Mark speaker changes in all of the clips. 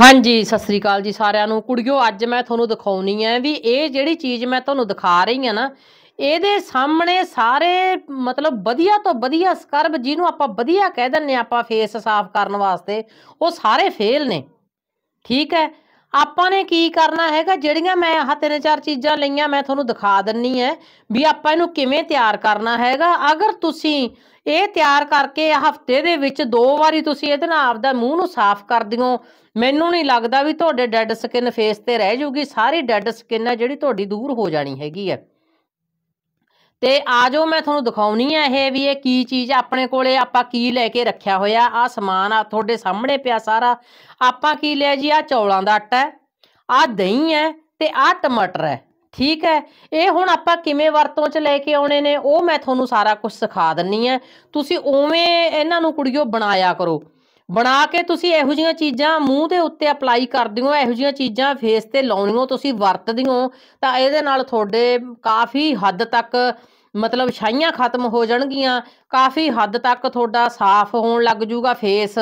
Speaker 1: ਹਾਂਜੀ ਸਤਿ ਸ੍ਰੀ ਅਕਾਲ ਜੀ ਸਾਰਿਆਂ ਨੂੰ ਕੁੜੀਓ ਅੱਜ ਮੈਂ ਤੁਹਾਨੂੰ ਦਿਖਾਉਣੀ ਹੈ ਵੀ ਇਹ ਜਿਹੜੀ ਚੀਜ਼ ਮੈਂ ਤੁਹਾਨੂੰ ਦਿਖਾ ਰਹੀ ਹਾਂ ਨਾ ਇਹਦੇ ਸਾਹਮਣੇ ਸਾਰੇ ਮਤਲਬ ਵਧੀਆ ਤੋਂ ਵਧੀਆ ਸਕਰਬ ਜਿਹਨੂੰ ਆਪਾਂ ਵਧੀਆ ਕਹਿ ਦਿੰਨੇ ਆਪਾਂ ਫੇਸ ਸਾਫ਼ ਕਰਨ ਵਾਸਤੇ ਉਹ ਸਾਰੇ ਫੇਲ ਨੇ ਠੀਕ ਹੈ ਆਪਾਂ ਨੇ ਕੀ ਕਰਨਾ ਹੈਗਾ ਜਿਹੜੀਆਂ ਮੈਂ ਆਹ ਤਿੰਨ ਚਾਰ ਚੀਜ਼ਾਂ ਲਈਆਂ ਮੈਂ ਤੁਹਾਨੂੰ ਦਿਖਾ ਦਿੰਨੀ ਐ ਵੀ ਆਪਾਂ ਇਹਨੂੰ ਕਿਵੇਂ ਤਿਆਰ ਕਰਨਾ ਹੈਗਾ ਅਗਰ ਤੁਸੀਂ ਇਹ ਤਿਆਰ ਕਰਕੇ ਹਫਤੇ ਦੇ ਵਿੱਚ ਦੋ ਵਾਰੀ ਤੁਸੀਂ ਇਹਦੇ ਨਾਲ ਆਪਦਾ ਮੂੰਹ ਨੂੰ ਸਾਫ਼ ਕਰ ਦਿਓ ਮੈਨੂੰ ਨਹੀਂ ਲੱਗਦਾ ਵੀ ਤੁਹਾਡੇ ਡੈੱਡ ਸਕਿਨ ਫੇਸ ਤੇ ਰਹਿ ਜੂਗੀ ਸਾਰੀ ਡੈੱਡ ਸਕਿਨ ਹੈ ਜਿਹੜੀ ਤੁਹਾਡੀ ਦੂਰ ਹੋ ਜਾਣੀ ਹੈਗੀ ਐ ਤੇ ਆਜੋ ਮੈਂ ਤੁਹਾਨੂੰ ਦਿਖਾਉਣੀ ਆ ਇਹ ਵੀ ਇਹ ਕੀ ਚੀਜ਼ ਆਪਣੇ ਕੋਲੇ ਆਪਾਂ ਕੀ ਲੈ ਕੇ ਰੱਖਿਆ ਹੋਇਆ ਆ ਸਮਾਨ ਆ ਤੁਹਾਡੇ ਸਾਹਮਣੇ ਪਿਆ ਸਾਰਾ ਆਪਾਂ ਕੀ ਲਿਆ ਜੀ ਆ ਚੌਲਾਂ ਦਾ ਆਟਾ ਆ ਦਹੀਂ ਹੈ ਤੇ ਆ ਟਮਾਟਰ ਹੈ ਠੀਕ ਹੈ ਇਹ ਹੁਣ ਆਪਾਂ ਕਿਵੇਂ ਵਰਤੋਂ 'ਚ ਲੈ ਕੇ ਆਉਣੇ ਨੇ ਉਹ ਮੈਂ ਤੁਹਾਨੂੰ ਸਾਰਾ ਕੁਝ ਸਿਖਾ ਦਿੰਨੀ ਆ ਤੁਸੀਂ ਉਵੇਂ ਇਹਨਾਂ ਨੂੰ ਕੁੜੀਓ ਬਣਾਇਆ ਕਰੋ ਬਣਾ ਕੇ ਤੁਸੀਂ ਇਹੋ ਜੀਆਂ ਚੀਜ਼ਾਂ ਮੂੰਹ ਦੇ ਉੱਤੇ ਅਪਲਾਈ ਕਰਦੇ ਹੋ ਇਹੋ ਜੀਆਂ ਚੀਜ਼ਾਂ ਫੇਸ ਤੇ ਲਾਉਣੀ ਹੋ ਤੁਸੀਂ ਵਰਤਦੇ ਹੋ ਤਾਂ ਇਹਦੇ ਨਾਲ ਤੁਹਾਡੇ ਕਾਫੀ ਹੱਦ ਤੱਕ ਮਤਲਬ ਛਾਈਆਂ ਖਤਮ ਹੋ ਜਾਣਗੀਆਂ ਕਾਫੀ ਹੱਦ ਤੱਕ ਤੁਹਾਡਾ ਸਾਫ਼ ਹੋਣ ਲੱਗ ਜਾਊਗਾ ਫੇਸ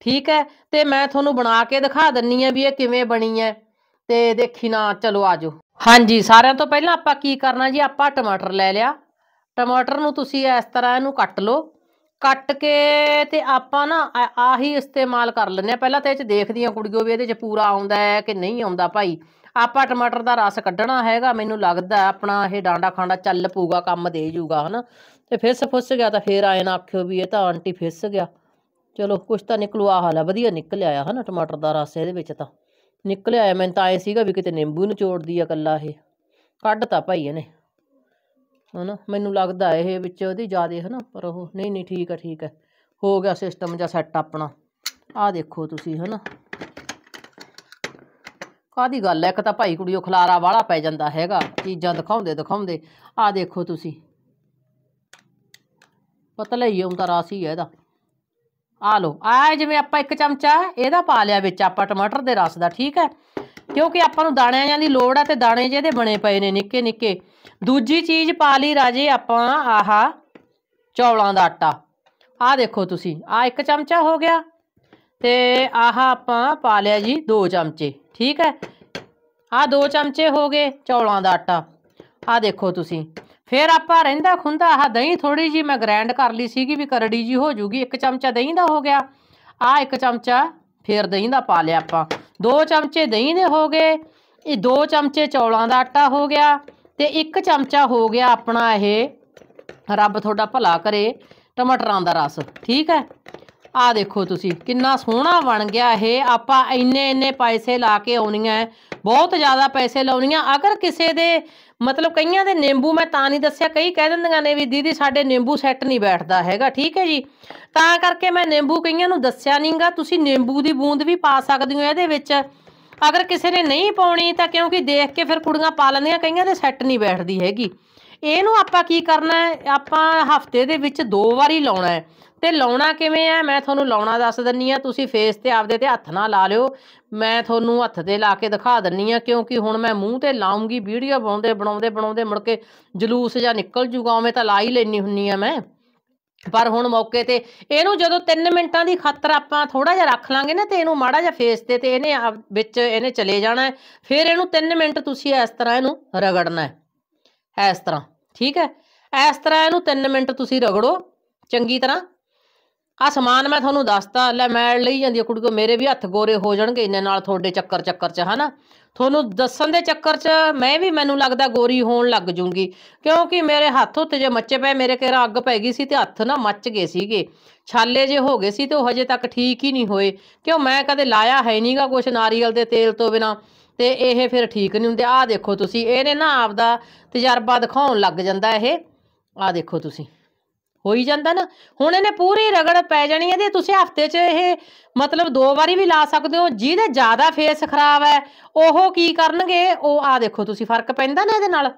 Speaker 1: ਠੀਕ ਹੈ ਤੇ ਮੈਂ ਤੁਹਾਨੂੰ ਬਣਾ ਕੇ ਦਿਖਾ ਦਿੰਨੀ ਆ ਵੀ ਇਹ ਕਿਵੇਂ ਬਣੀ ਹੈ ਤੇ ਦੇਖੀ ਨਾ ਚਲੋ ਆਜੋ ਹਾਂਜੀ ਸਾਰਿਆਂ ਤੋਂ ਪਹਿਲਾਂ ਆਪਾਂ ਕੀ ਕਰਨਾ ਜੀ ਆਪਾਂ ਟਮਾਟਰ ਲੈ ਲਿਆ ਟਮਾਟਰ ਨੂੰ ਤੁਸੀਂ ਇਸ ਤਰ੍ਹਾਂ ਇਹਨੂੰ ਕੱਟ ਲਓ ਕੱਟ ਕੇ ਤੇ ਆਪਾਂ ਨਾ ਆਹੀ ਇਸਤੇਮਾਲ ਕਰ ਲੈਂਦੇ ਆ ਪਹਿਲਾਂ ਤੇ ਇਹ ਚ ਦੇਖਦੀਆਂ ਕੁੜੀਓ ਵੀ ਇਹਦੇ ਚ ਪੂਰਾ ਆਉਂਦਾ ਹੈ ਕਿ ਨਹੀਂ ਆਉਂਦਾ ਭਾਈ ਆਪਾਂ ਟਮਾਟਰ ਦਾ ਰਸ ਕੱਢਣਾ ਹੈਗਾ ਮੈਨੂੰ ਲੱਗਦਾ ਆਪਣਾ ਇਹ ਡਾਂਡਾ ਖਾਂਡਾ ਚੱਲ ਪੂਗਾ ਕੰਮ ਦੇ ਜੂਗਾ ਹਨਾ ਤੇ ਫਿਸ ਫੁੱਸ ਗਿਆ ਤਾਂ ਫੇਰ ਆਏ ਨਾ ਆਖਿਓ ਵੀ ਇਹ ਤਾਂ ਆਂਟੀ ਫਿਸ ਗਿਆ ਚਲੋ ਕੁਛ ਤਾਂ ਨਿਕਲੂ ਆ ਹਾਲਾ ਵਧੀਆ ਨਿਕਲ ਆਇਆ ਹਨਾ ਟਮਾਟਰ ਦਾ ਰਸ ਇਹਦੇ ਵਿੱਚ ਤਾਂ ਨਿਕਲ ਆਇਆ ਮੈਨੂੰ ਤਾਂ ਆਏ ਸੀਗਾ ਵੀ ਕਿਤੇ ਨਿੰਬੂ ਨਿਚੋੜਦੀ ਆ ਕੱਲਾ ਇਹ ਕੱਢ ਤਾਂ ਭਾਈ ਇਹਨੇ ਹਨਾ ਮੈਨੂੰ ਲੱਗਦਾ ਇਹ ਵਿੱਚ ਉਹਦੀ ਜ਼ਿਆਦੇ ਹਨਾ ਪਰ ਉਹ ਨਹੀਂ ਨਹੀਂ ਠੀਕ ਹੈ ਠੀਕ ਹੈ ਹੋ ਗਿਆ ਸਿਸਟਮ ਜਾਂ ਸੈਟ ਆਪਣਾ ਆਹ ਦੇਖੋ ਤੁਸੀਂ ਹਨਾ ਕਾਦੀ ਗੱਲ ਹੈ ਇੱਕ ਤਾਂ ਭਾਈ ਕੁੜੀਓ ਖਲਾਰਾ ਵਾਲਾ ਪੈ ਜਾਂਦਾ ਹੈਗਾ ਚੀਜ਼ਾਂ ਦਿਖਾਉਂਦੇ ਦਿਖਾਉਂਦੇ ਆਹ ਦੇਖੋ ਤੁਸੀਂ ਪਤਲਾ ਹੀ ਹੁੰਦਾ ਰਾਸ ਹੀ ਹੈ ਇਹਦਾ ਆ ਲੋ ਆ ਜਿਵੇਂ ਆਪਾਂ ਇੱਕ ਚਮਚਾ ਇਹਦਾ ਪਾ ਲਿਆ ਵਿੱਚ ਆਪਾਂ ਟਮਾਟਰ ਦੇ ਰਸ ਦਾ ਠੀਕ ਹੈ ਕਿਉਂਕਿ ਆਪਾਂ ਨੂੰ ਦਾਣਿਆਂ ਦੀ ਲੋੜ ਆ ਤੇ ਦਾਣੇ ਜਿਹਦੇ ਬਣੇ ਪਏ ਨੇ ਨਿੱਕੇ ਨਿੱਕੇ ਦੂਜੀ ਚੀਜ਼ ਪਾ ਲਈ ਰਾਜੇ ਆਪਾਂ ਆਹਾ ਚੌਲਾਂ ਦਾ ਆਟਾ ਆਹ ਦੇਖੋ ਤੁਸੀਂ ਆ ਇੱਕ ਚਮਚਾ ਹੋ ਗਿਆ ਤੇ ਆਹਾ ਆਪਾਂ ਪਾ ਲਿਆ ਜੀ 2 ਚਮਚੇ ਠੀਕ ਹੈ ਆ 2 ਚਮਚੇ ਹੋ ਗਏ ਚੌਲਾਂ ਦਾ ਆਟਾ ਆ ਦੇਖੋ ਤੁਸੀਂ ਫਿਰ ਆਪਾਂ ਰਹਿੰਦਾ ਖੁੰਦਾ ਆਹ ਦਹੀਂ ਥੋੜੀ ਜੀ ਮੈਂ ਗ੍ਰੈਂਡ ਕਰ ਲਈ ਸੀਗੀ ਵੀ ਕਰੜੀ ਜੀ ਹੋ ਜੂਗੀ ਇੱਕ ਚਮਚਾ ਦਹੀਂ ਦਾ ਹੋ ਗਿਆ ਆ ਇੱਕ ਚਮਚਾ ਫਿਰ ਦਹੀਂ ਦਾ ਪਾ ਲਿਆ ਆਪਾਂ ਦੋ ਚਮਚੇ ਦਹੀਂ ਦੇ ਹੋ ਗਏ ਇਹ ਦੋ ਚਮਚੇ ਚੌਲਾਂ ਦਾ ਆਟਾ ਹੋ ਗਿਆ ਤੇ ਇੱਕ ਚਮਚਾ ਹੋ ਗਿਆ ਆਪਣਾ ਇਹ ਰੱਬ ਤੁਹਾਡਾ ਭਲਾ ਕਰੇ ਟਮਾਟਰਾਂ ਦਾ ਰਸ ਠੀਕ ਹੈ ਆ ਦੇਖੋ ਤੁਸੀਂ ਕਿੰਨਾ ਸੋਹਣਾ ਬਣ ਗਿਆ ਇਹ ਆਪਾਂ ਇੰਨੇ ਇੰਨੇ ਪੈਸੇ ਲਾ ਕੇ ਆਉਣੀਆਂ ਬਹੁਤ ਜ਼ਿਆਦਾ ਪੈਸੇ ਲਾਉਣੀਆਂ ਅਗਰ ਕਿਸੇ ਦੇ ਮਤਲਬ ਕਈਆਂ ਦੇ ਨਿੰਬੂ ਮੈਂ ਤਾਂ ਨਹੀਂ ਦੱਸਿਆ ਕਈ ਕਹਿ ਦਿੰਦੀਆਂ ਨੇ ਵੀ ਦੀਦੀ ਸਾਡੇ ਨਿੰਬੂ ਸੈੱਟ ਨਹੀਂ ਬੈਠਦਾ ਹੈਗਾ ਠੀਕ ਹੈ ਜੀ ਤਾਂ ਕਰਕੇ ਮੈਂ ਨਿੰਬੂ ਕਈਆਂ ਨੂੰ ਦੱਸਿਆ ਨਹੀਂਗਾ ਤੁਸੀਂ ਨਿੰਬੂ ਦੀ ਬੂੰਦ ਵੀ ਪਾ ਸਕਦੇ ਹੋ ਇਹਦੇ ਵਿੱਚ ਅਗਰ ਕਿਸੇ ਨੇ ਨਹੀਂ ਪਾਉਣੀ ਤਾਂ ਕਿਉਂਕਿ ਦੇਖ ਕੇ ਫਿਰ ਕੁੜੀਆਂ ਪਾ ਲੈਂਦੀਆਂ ਕਈਆਂ ਦੇ ਸੈੱਟ ਨਹੀਂ ਬੈਠਦੀ ਹੈਗੀ ਇਹਨੂੰ ਆਪਾਂ ਕੀ ਕਰਨਾ ਹੈ ਆਪਾਂ ਹਫਤੇ ਦੇ ਵਿੱਚ ਦੋ ਵਾਰੀ ਲਾਉਣਾ ਹੈ ਤੇ ਲਾਉਣਾ ਕਿਵੇਂ ਹੈ ਮੈਂ ਤੁਹਾਨੂੰ ਲਾਉਣਾ ਦੱਸ ਦਿੰਨੀ ਆ ਤੁਸੀਂ ਫੇਸ ਤੇ ਆਪਦੇ ਤੇ ਹੱਥ ਨਾਲ ਲਾ ਲਿਓ ਮੈਂ ਤੁਹਾਨੂੰ ਹੱਥ ਤੇ ਲਾ ਕੇ ਦਿਖਾ ਦਿੰਨੀ ਆ ਕਿਉਂਕਿ ਹੁਣ ਮੈਂ ਮੂੰਹ ਤੇ ਲਾਉਂਗੀ ਵੀਡੀਓ ਬਣਾਉਂਦੇ ਬਣਾਉਂਦੇ ਬਣਾਉਂਦੇ ਮੁੜ ਕੇ ਜਲੂਸ ਜਾਂ ਨਿਕਲ ਜੂਗਾ ਉਵੇਂ ਤਾਂ ਲਾ ਹੀ ਲੈਣੀ ਹੁੰਨੀ ਆ ਮੈਂ ਪਰ ਹੁਣ ਮੌਕੇ ਤੇ ਇਹਨੂੰ ਜਦੋਂ 3 ਮਿੰਟਾਂ ਦੀ ਖਾਤਰ ਆਪਾਂ ਥੋੜਾ ਜਿਹਾ ਰੱਖ ਲਾਂਗੇ ਨਾ ਤੇ ਇਹਨੂੰ ਮਾੜਾ ਜਿਹਾ ਫੇਸ ਤੇ ਤੇ ਇਹਨੇ ਵਿੱਚ ਇਹਨੇ ਚਲੇ ਜਾਣਾ ਫਿਰ ਇਹਨੂੰ 3 ਮਿੰਟ ਤੁਸੀਂ ਇਸ ਤਰ੍ਹਾਂ ਇਹਨੂੰ ਰਗੜਨਾ ਹੈ ਇਸ ਤਰ੍ਹਾਂ ਠੀਕ ਹੈ ਇਸ ਤਰ੍ਹਾਂ ਇਹਨੂੰ 3 ਮਿੰਟ ਤੁਸੀਂ ਰਗੜੋ ਚੰਗੀ ਤਰ੍ਹਾਂ ਆ ਸਮਾਨ ਮੈਂ ਤੁਹਾਨੂੰ ਦੱਸਤਾ ਲੈ ਮੈਲ ਲਈ ਜਾਂਦੀ ਕੁੜੀ ਕੋ ਮੇਰੇ ਵੀ ਹੱਥ ਗੋਰੇ ਹੋ ਜਾਣਗੇ ਇੰਨੇ ਨਾਲ ਤੁਹਾਡੇ ਚੱਕਰ ਚੱਕਰ ਚ ਹਨਾ ਤੁਹਾਨੂੰ ਦੱਸਣ ਦੇ ਚੱਕਰ 'ਚ ਮੈਂ ਵੀ ਮੈਨੂੰ ਲੱਗਦਾ ਗੋਰੀ ਹੋਣ ਲੱਗ ਜੂੰਗੀ ਕਿਉਂਕਿ ਮੇਰੇ ਹੱਥ ਉੱਤੇ ਜੇ ਮੱਚੇ ਪਏ ਮੇਰੇ ਘਰ ਅੱਗ ਪੈ ਗਈ ਸੀ ਤੇ ਹੱਥ ਨਾ ਮੱਚ ਗਏ ਸੀਗੇ ਛਾਲੇ ਜੇ ਹੋ ਗਏ ਸੀ ਤੇ ਉਹ ਹਜੇ ਤੱਕ ਠੀਕ ਹੀ ਨਹੀਂ ਹੋਏ ਕਿਉਂ ਮੈਂ ਕਦੇ ਲਾਇਆ ਹੈ ਨਹੀਂਗਾ ਕੁਛ ਨਾਰੀਅਲ ਦੇ ਤੇਲ ਤੋਂ ਬਿਨਾ ਤੇ ਇਹ ਫਿਰ ਠੀਕ ਨਹੀਂ ਹੁੰਦੇ ਆਹ ਦੇਖੋ ਤੁਸੀਂ ਇਹਨੇ ਨਾ ਆਪਦਾ ਤਜਰਬਾ ਦਿਖਾਉਣ ਲੱਗ ਜਾਂਦਾ ਇਹ ਆਹ ਦੇਖੋ ਤੁਸੀਂ ਹੋਈ ਜਾਂਦਾ ਨਾ ਹੁਣ ਇਹਨੇ ਪੂਰੀ ਰਗੜ ਪੈ ਜਾਣੀ ਹੈ ਤੇ ਤੁਸੀਂ ਹਫਤੇ 'ਚ ਇਹ ਮਤਲਬ ਦੋ ਵਾਰੀ ਵੀ ਲਾ ਸਕਦੇ ਹੋ ਜਿਹਦੇ ਜ਼ਿਆਦਾ ਫੇਸ ਖਰਾਬ ਹੈ ਉਹ ਕੀ ਕਰਨਗੇ ਉਹ ਆ ਦੇਖੋ ਤੁਸੀਂ ਫਰਕ ਪੈਂਦਾ ਨਾ ਇਹਦੇ ਨਾਲ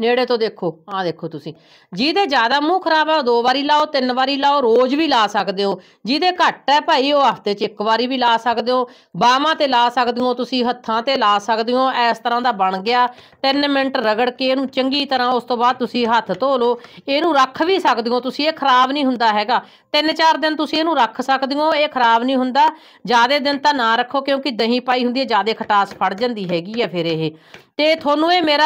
Speaker 1: ਨੇੜੇ ਤੋਂ ਦੇਖੋ ਆਹ ਦੇਖੋ ਤੁਸੀਂ ਜਿਹਦੇ ਜ਼ਿਆਦਾ ਮੂੰਹ ਖਰਾਬ ਆ ਦੋ ਵਾਰੀ ਲਾਓ ਤਿੰਨ ਵਾਰੀ ਲਾਓ ਰੋਜ਼ ਵੀ ਲਾ ਸਕਦੇ ਹੋ ਜਿਹਦੇ ਘੱਟ ਹੈ ਭਾਈ ਉਹ ਹਫ਼ਤੇ 'ਚ ਇੱਕ ਵਾਰੀ ਵੀ ਲਾ ਸਕਦੇ ਹੋ ਬਾਹਾਂ ਤੇ ਲਾ ਸਕਦੇ ਹੋ ਤੁਸੀਂ ਹੱਥਾਂ ਤੇ ਲਾ ਸਕਦੇ ਹੋ ਇਸ ਤਰ੍ਹਾਂ ਦਾ ਬਣ ਗਿਆ 3 ਮਿੰਟ ਰਗੜ ਕੇ ਇਹਨੂੰ ਚੰਗੀ ਤਰ੍ਹਾਂ ਉਸ ਤੋਂ ਬਾਅਦ ਤੁਸੀਂ ਹੱਥ ਧੋ ਲਓ ਇਹਨੂੰ ਰੱਖ ਵੀ ਸਕਦੇ ਹੋ ਤੁਸੀਂ ਇਹ ਖਰਾਬ ਨਹੀਂ ਹੁੰਦਾ ਹੈਗਾ 3-4 ਦਿਨ ਤੁਸੀਂ ਇਹਨੂੰ ਰੱਖ ਸਕਦੇ ਹੋ ਇਹ ਖਰਾਬ ਨਹੀਂ ਹੁੰਦਾ ਜ਼ਿਆਦਾ ਦਿਨ ਤਾਂ ਨਾ ਰੱਖੋ ਕਿਉਂਕਿ ਦਹੀਂ ਪਾਈ ਹੁੰਦੀ ਹੈ ਜ਼ਿਆਦਾ ਖਟਾਸ ਫੜ ਜਾਂਦੀ ਹੈਗੀ ਆ ਫਿਰ ਇਹ ਤੇ ਤੁਹਾਨੂੰ ਇਹ ਮੇਰਾ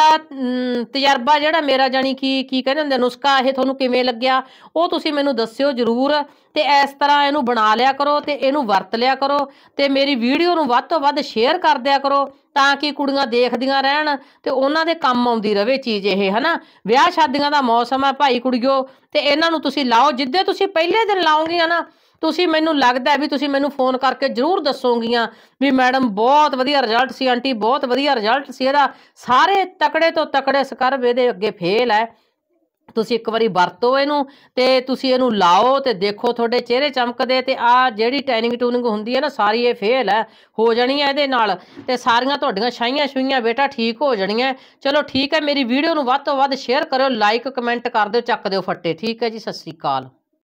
Speaker 1: ਤਜਰਬਾ ਜਿਹੜਾ ਮੇਰਾ ਜਾਨੀ ਕੀ ਕੀ ਕਹਿੰਦੇ ਹੁੰਦੇ ਨੁਸਖਾ ਇਹ ਤੁਹਾਨੂੰ ਕਿਵੇਂ ਲੱਗਿਆ ਉਹ ਤੁਸੀਂ ਮੈਨੂੰ ਦੱਸਿਓ ਜਰੂਰ ਤੇ ਇਸ ਤਰ੍ਹਾਂ ਇਹਨੂੰ ਬਣਾ ਲਿਆ ਕਰੋ ਤੇ ਇਹਨੂੰ ਵਰਤ ਲਿਆ ਕਰੋ ਤੇ ਮੇਰੀ ਵੀਡੀਓ ਨੂੰ ਵੱਧ ਤੋਂ ਵੱਧ ਸ਼ੇਅਰ ਕਰ ਦਿਆ ਕਰੋ ਤਾਂ ਕਿ ਕੁੜੀਆਂ ਦੇਖਦੀਆਂ ਰਹਿਣ ਤੇ ਉਹਨਾਂ ਦੇ ਕੰਮ ਆਉਂਦੀ ਰਵੇ ਚੀਜ਼ ਇਹ ਹਨਾ ਵਿਆਹ ਸ਼ਾਦੀਆਂ ਦਾ ਮੌਸਮ ਹੈ ਭਾਈ ਕੁੜੀਓ ਤੇ ਇਹਨਾਂ ਨੂੰ ਤੁਸੀਂ ਲਾਓ ਜਿੱਦੇ ਤੁਸੀਂ ਪਹਿਲੇ ਦਿਨ ਲਾਉਂਗੇ ਹਨਾ ਤੁਸੀਂ ਮੈਨੂੰ ਲੱਗਦਾ ਵੀ ਤੁਸੀਂ ਮੈਨੂੰ ਫੋਨ ਕਰਕੇ ਜ਼ਰੂਰ ਦੱਸੋਗੀਆਂ ਵੀ ਮੈਡਮ ਬਹੁਤ ਵਧੀਆ ਰਿਜ਼ਲਟ ਸੀ ਆਂਟੀ ਬਹੁਤ ਵਧੀਆ ਰਿਜ਼ਲਟ ਸੀ ਇਹਦਾ ਸਾਰੇ ਤਕੜੇ ਤੋਂ ਤਕੜੇ ਸਕਰਬ ਇਹਦੇ ਅੱਗੇ ਫੇਲ ਹੈ ਤੁਸੀਂ ਇੱਕ ਵਾਰੀ ਵਰਤੋ ਇਹਨੂੰ ਤੇ ਤੁਸੀਂ ਇਹਨੂੰ ਲਾਓ ਤੇ ਦੇਖੋ ਤੁਹਾਡੇ ਚਿਹਰੇ ਚਮਕਦੇ ਤੇ ਆ ਜਿਹੜੀ ਟੈਨਿੰਗ ਟੂਨਿੰਗ ਹੁੰਦੀ ਹੈ ਨਾ ਸਾਰੀ ਇਹ ਫੇਲ ਹੈ ਹੋ ਜਾਣੀ ਹੈ ਇਹਦੇ ਨਾਲ ਤੇ ਸਾਰੀਆਂ ਤੁਹਾਡੀਆਂ ਛਾਈਆਂ ਛੁਈਆਂ ਬੇਟਾ ਠੀਕ ਹੋ ਜਾਣੀਆਂ ਚਲੋ ਠੀਕ ਹੈ ਮੇਰੀ ਵੀਡੀਓ ਨੂੰ ਵੱਧ ਤੋਂ ਵੱਧ ਸ਼ੇਅਰ ਕਰਿਓ ਲਾਈਕ ਕਮੈਂਟ ਕਰ ਦਿਓ ਚੱਕ ਦਿਓ ਫੱਟੇ ਠੀਕ ਹੈ ਜੀ ਸਤਿ ਸ੍ਰੀ ਅਕਾਲ